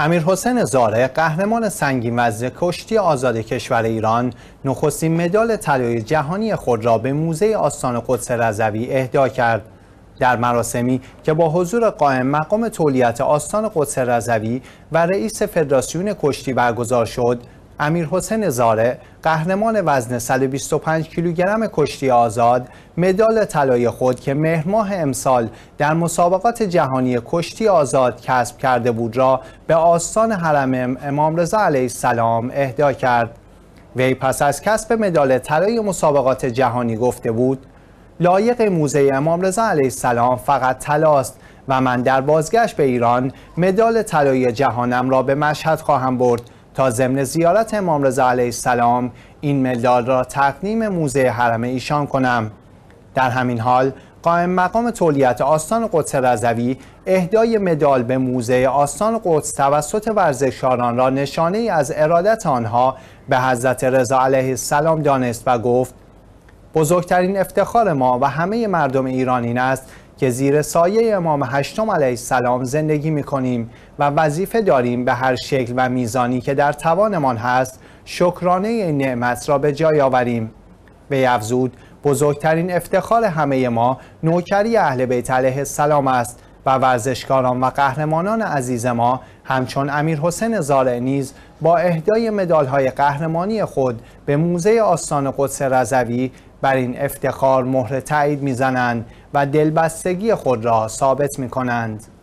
امیر حسین زاره قهرمان سنگین وزن کشتی آزاد کشور ایران نخستین مدال طلای جهانی خود را به موزه آستان قدس رضوی اهدا کرد در مراسمی که با حضور قائم مقام تولیت آستان قدس رضوی و رئیس فدراسیون کشتی برگزار شد امیر حسین زاره قهرمان وزن 125 کیلوگرم کشتی آزاد مدال طلای خود که مهر امسال در مسابقات جهانی کشتی آزاد کسب کرده بود را به آستان حرم امام رضا علیه السلام اهدا کرد وی پس از کسب مدال طلای مسابقات جهانی گفته بود لایق موزه امام رضا علیه السلام فقط طلاست و من در بازگشت به ایران مدال طلای جهانم را به مشهد خواهم برد تا ضمن زیارت امام رضا علیه السلام این مدال را تقدیم موزه حرم ایشان کنم در همین حال قائم مقام تولیت آستان قدس رضوی اهدای مدال به موزه آستان قدس توسط ورزشکاران را نشانه ای از ارادت آنها به حضرت رضا علیه السلام دانست و گفت بزرگترین افتخار ما و همه مردم ایرانی است که زیر سایه امام هشتم علیه السلام زندگی می کنیم و وظیفه داریم به هر شکل و میزانی که در توانمان هست شکرانه این نعمت را به جای آوریم به افزود بزرگترین افتخار همه ما نوکری اهل بیت علیه السلام است و ورزشکاران و قهرمانان عزیز ما همچون امیر حسین زارع نیز با اهدای مدالهای قهرمانی خود به موزه آستان قدس رضوی بر این افتخار مهر تایید میزنند و دلبستگی خود را ثابت می کنند.